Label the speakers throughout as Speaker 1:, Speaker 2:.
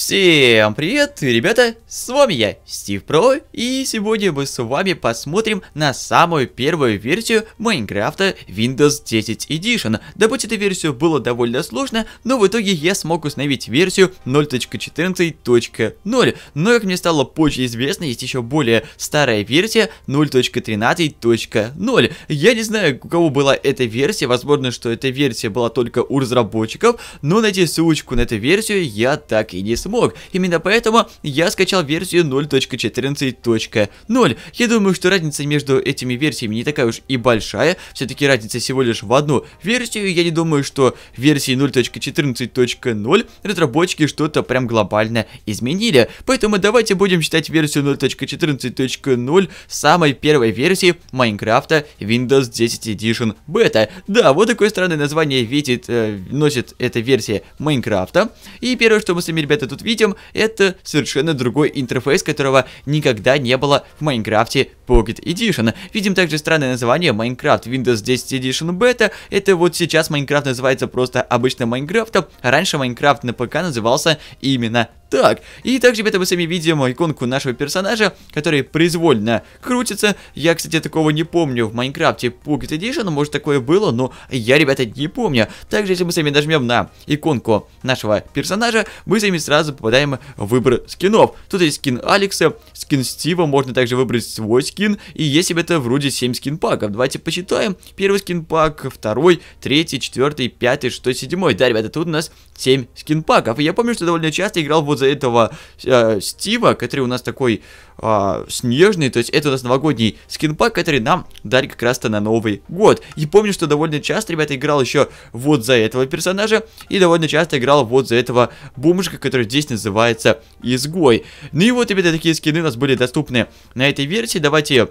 Speaker 1: Всем привет, ребята, с вами я, Стив Про, и сегодня мы с вами посмотрим на самую первую версию Майнкрафта Windows 10 Edition. Добыть эту версию было довольно сложно, но в итоге я смог установить версию 0.14.0, но как мне стало позже известно, есть еще более старая версия 0.13.0. Я не знаю, у кого была эта версия, возможно, что эта версия была только у разработчиков, но найти ссылочку на эту версию я так и не смог смог. Именно поэтому я скачал версию 0.14.0. Я думаю, что разница между этими версиями не такая уж и большая. Все-таки разница всего лишь в одну версию. Я не думаю, что версии 0.14.0 разработчики что-то прям глобально изменили. Поэтому давайте будем считать версию 0.14.0 самой первой версии Майнкрафта Windows 10 Edition Beta. Да, вот такое странное название видит, э, носит эта версия Майнкрафта. И первое, что мы с вами, ребята, тут тут видим, это совершенно другой интерфейс, которого никогда не было в Майнкрафте Pocket Edition. Видим также странное название Minecraft Windows 10 Edition Beta. Это вот сейчас Minecraft называется просто обычным Майнкрафтом. Раньше Майнкрафт на ПК назывался именно так, и также, ребята, мы сами видим иконку нашего персонажа, который произвольно крутится. Я, кстати, такого не помню в Майнкрафте Pocket Edition, ну, может такое было, но я, ребята, не помню. Также, если мы сами нажмем на иконку нашего персонажа, мы сами сразу попадаем в выбор скинов. Тут есть скин Алекса, скин Стива, можно также выбрать свой скин, и есть, ребята, вроде 7 скин-паков. Давайте посчитаем. Первый скин-пак, второй, третий, четвертый, пятый, шестой, седьмой. Да, ребята, тут у нас 7 скин-паков. И я помню, что довольно часто играл вот образа этого э, Стива, который у нас такой э, снежный, то есть это у нас новогодний скинпак, который нам дали как раз-то на Новый год. И помню, что довольно часто, ребята, играл еще вот за этого персонажа, и довольно часто играл вот за этого бумажка, который здесь называется Изгой. Ну и вот, ребята, такие скины у нас были доступны на этой версии, давайте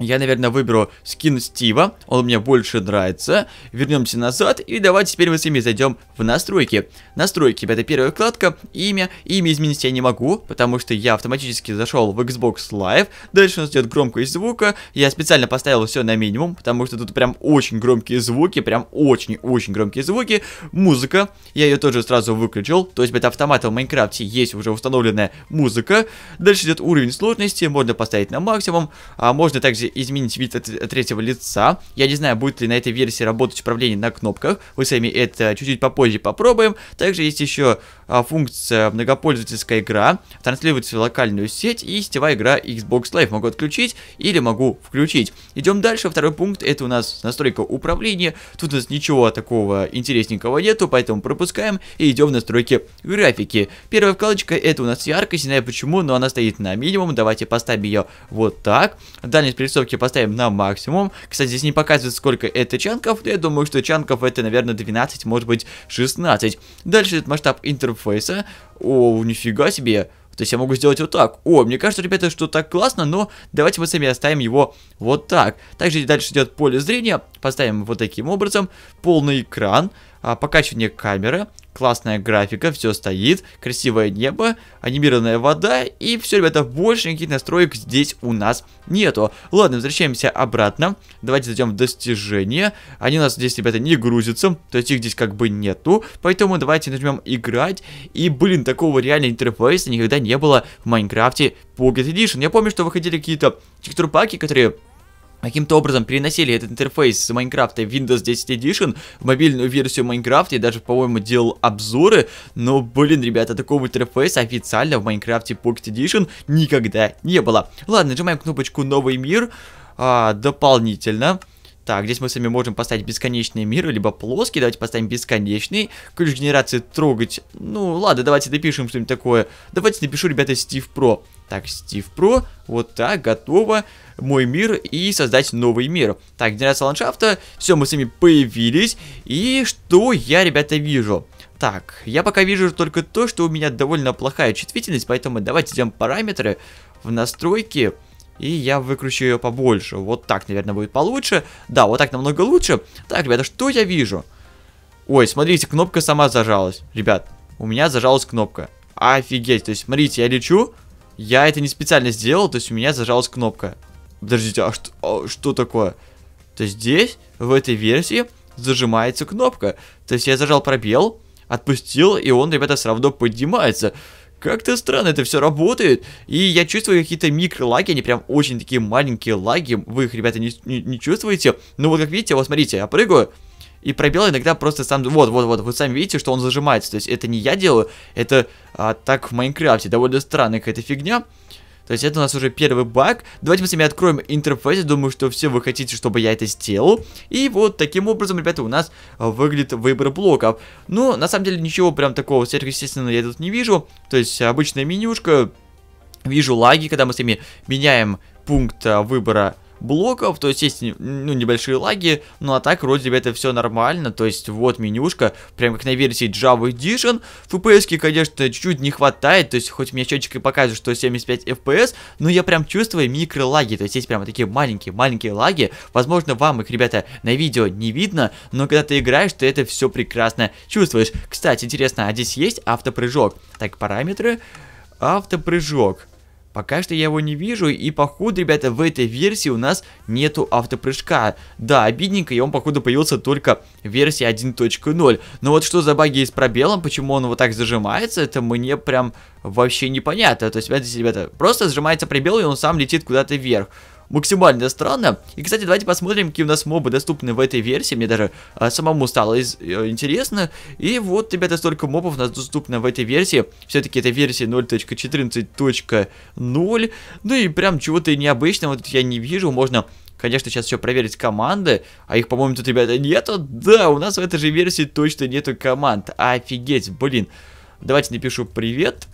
Speaker 1: я, наверное, выберу скин Стива, он мне больше нравится. Вернемся назад, и давайте теперь мы с вами зайдем в настройки. Настройки, это первая вкладка, имя. Имя изменить я не могу, потому что я автоматически зашел в Xbox Live. Дальше у нас идет громкость звука. Я специально поставил все на минимум, потому что тут прям очень громкие звуки, прям очень-очень громкие звуки. Музыка, я ее тоже сразу выключил. То есть, это автоматом в Майнкрафте есть уже установленная музыка. Дальше идет уровень сложности, можно поставить на максимум, а можно также изменить вид от, от третьего лица. Я не знаю, будет ли на этой версии работать управление на кнопках. Вы сами это чуть-чуть попозже попробуем. Также есть еще а, функция многопользовательская игра, транслируется в локальную сеть и сетевая игра Xbox Live. Могу отключить или могу включить. Идем дальше. Второй пункт это у нас настройка управления. Тут у нас ничего такого интересненького нету, поэтому пропускаем и идем в настройки графики. Первая вкладочка это у нас яркость. Не знаю почему, но она стоит на минимум. Давайте поставим ее вот так. Дальность прорисовки поставим на максимум. Кстати, здесь не показывает, сколько это чанков, но я думаю, что чанков это, наверное, 12, может быть, 16. Дальше этот масштаб интерфейса интерфейса. О, нифига себе. То есть я могу сделать вот так. О, мне кажется, ребята, что так классно, но давайте мы сами оставим его вот так. Также дальше идет поле зрения. Поставим вот таким образом. Полный экран а, покачивание камеры, классная графика, все стоит, красивое небо, анимированная вода и все, ребята, больше никаких настроек здесь у нас нету. Ладно, возвращаемся обратно, давайте зайдем в достижения, они у нас здесь, ребята, не грузятся, то есть их здесь как бы нету, поэтому давайте нажмем играть, и, блин, такого реального интерфейса никогда не было в Майнкрафте Pocket Edition. Я помню, что выходили какие-то текстурпаки, которые каким-то образом переносили этот интерфейс с Майнкрафта Windows 10 Edition в мобильную версию Майнкрафта и даже, по-моему, делал обзоры, но, блин, ребята, такого интерфейса официально в Майнкрафте Pocket Edition никогда не было. Ладно, нажимаем кнопочку «Новый мир», а, дополнительно, так, здесь мы с вами можем поставить бесконечные миры, либо плоский. Давайте поставим бесконечный. Ключ генерации трогать. Ну, ладно, давайте напишем что-нибудь такое. Давайте напишу, ребята, Стив Про. Так, Стив Про. Вот так, готово. Мой мир и создать новый мир. Так, генерация ландшафта. Все, мы с вами появились. И что я, ребята, вижу? Так, я пока вижу только то, что у меня довольно плохая чувствительность, поэтому давайте идем параметры в настройки. И я выкручу ее побольше. Вот так, наверное, будет получше. Да, вот так намного лучше. Так, ребята, что я вижу? Ой, смотрите, кнопка сама зажалась. Ребят, у меня зажалась кнопка. Офигеть. То есть, смотрите, я лечу. Я это не специально сделал, то есть у меня зажалась кнопка. Подождите, а что, а что такое? То есть здесь, в этой версии, зажимается кнопка. То есть я зажал пробел, отпустил, и он, ребята, все равно поднимается. Как-то странно это все работает, и я чувствую какие-то микролаги, они прям очень такие маленькие лаги, вы их, ребята, не, не, не чувствуете. Но ну вот как видите, вот смотрите, я прыгаю, и пробел иногда просто сам... Вот, вот, вот, вы сами видите, что он зажимается. То есть это не я делаю, это а, так в Майнкрафте. Довольно странная какая-то фигня. То есть это у нас уже первый баг. Давайте мы с вами откроем интерфейс. Думаю, что все вы хотите, чтобы я это сделал. И вот таким образом, ребята, у нас э, выглядит выбор блоков. Ну, на самом деле ничего прям такого сверхъестественного я тут не вижу. То есть обычная менюшка. Вижу лаги, когда мы с вами меняем пункт э, выбора блоков, то есть есть, ну, небольшие лаги, ну, а так, вроде бы, это все нормально, то есть вот менюшка, прям как на версии Java Edition, FPS, конечно, чуть-чуть не хватает, то есть хоть мне счетчик и показывает, что 75 FPS, но я прям чувствую микро лаги, то есть есть прямо такие маленькие-маленькие лаги, возможно, вам их, ребята, на видео не видно, но когда ты играешь, ты это все прекрасно чувствуешь. Кстати, интересно, а здесь есть автопрыжок? Так, параметры, автопрыжок. Пока что я его не вижу, и походу, ребята, в этой версии у нас нету автопрыжка. Да, обидненько, и он походу появился только в версии 1.0. Но вот что за баги с пробелом, почему он вот так зажимается, это мне прям вообще непонятно. То есть, смотрите, ребята, просто сжимается пробел, и он сам летит куда-то вверх максимально странно. И, кстати, давайте посмотрим, какие у нас мобы доступны в этой версии. Мне даже а, самому стало из э, интересно. И вот, ребята, столько мобов у нас доступно в этой версии. Все-таки это версия 0.14.0. Ну и прям чего-то необычного тут я не вижу. Можно Конечно, сейчас еще проверить команды, а их, по-моему, тут, ребята, нету. Да, у нас в этой же версии точно нету команд. Офигеть, блин. Давайте напишу привет.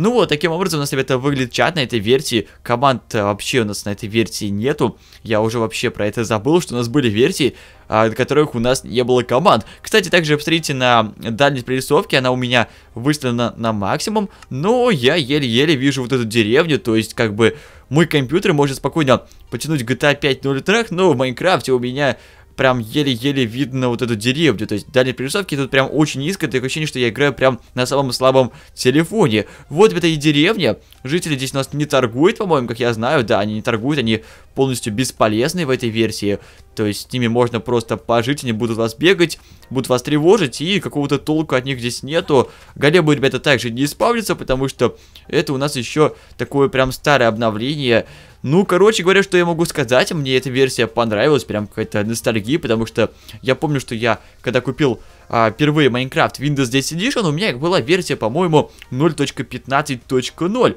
Speaker 1: Ну вот, таким образом у нас, ребята, выглядит чат на этой версии. Команд э, вообще у нас на этой версии нету. Я уже вообще про это забыл, что у нас были версии, а, от которых у нас не было команд. Кстати, также посмотрите на дальность прорисовки, она у меня выставлена на максимум, но я еле-еле вижу вот эту деревню, то есть как бы мой компьютер может спокойно потянуть GTA 5 0 трек, но в Майнкрафте у меня прям еле-еле видно вот эту деревню. То есть дальние прорисовки тут прям очень низко, такое ощущение, что я играю прям на самом слабом телефоне. Вот это и деревня. Жители здесь у нас не торгуют, по-моему, как я знаю. Да, они не торгуют, они полностью бесполезны в этой версии. То есть с ними можно просто пожить, они будут вас бегать, будут вас тревожить, и какого-то толку от них здесь нету. Големы, ребята, также не исправятся, потому что это у нас еще такое прям старое обновление. Ну, короче говоря, что я могу сказать, мне эта версия понравилась, прям какая-то ностальгия, потому что я помню, что я, когда купил а, впервые Minecraft Windows 10 Edition, у меня была версия, по-моему, 0.15.0.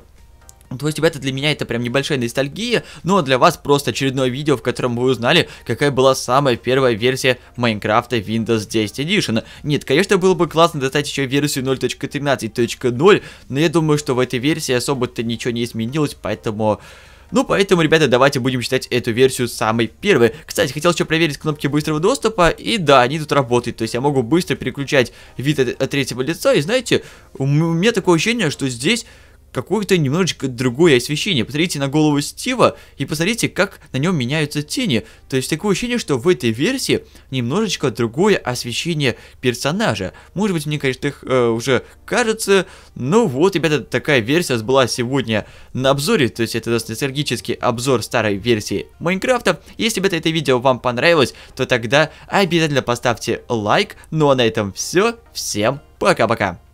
Speaker 1: Ну, то есть, ребята, для меня это прям небольшая ностальгия, но для вас просто очередное видео, в котором вы узнали, какая была самая первая версия Майнкрафта Windows 10 Edition. Нет, конечно, было бы классно достать еще версию 0.13.0, но я думаю, что в этой версии особо-то ничего не изменилось, поэтому... Ну, поэтому, ребята, давайте будем считать эту версию самой первой. Кстати, хотел еще проверить кнопки быстрого доступа, и да, они тут работают. То есть я могу быстро переключать вид от, от третьего лица, и знаете, у меня такое ощущение, что здесь какое-то немножечко другое освещение. Посмотрите на голову Стива и посмотрите, как на нем меняются тени. То есть такое ощущение, что в этой версии немножечко другое освещение персонажа. Может быть, мне, конечно, их э, уже кажется. Ну вот, ребята, такая версия была сегодня на обзоре. То есть это ностальгический обзор старой версии Майнкрафта. Если, ребята, это видео вам понравилось, то тогда обязательно поставьте лайк. Ну а на этом все. Всем пока-пока.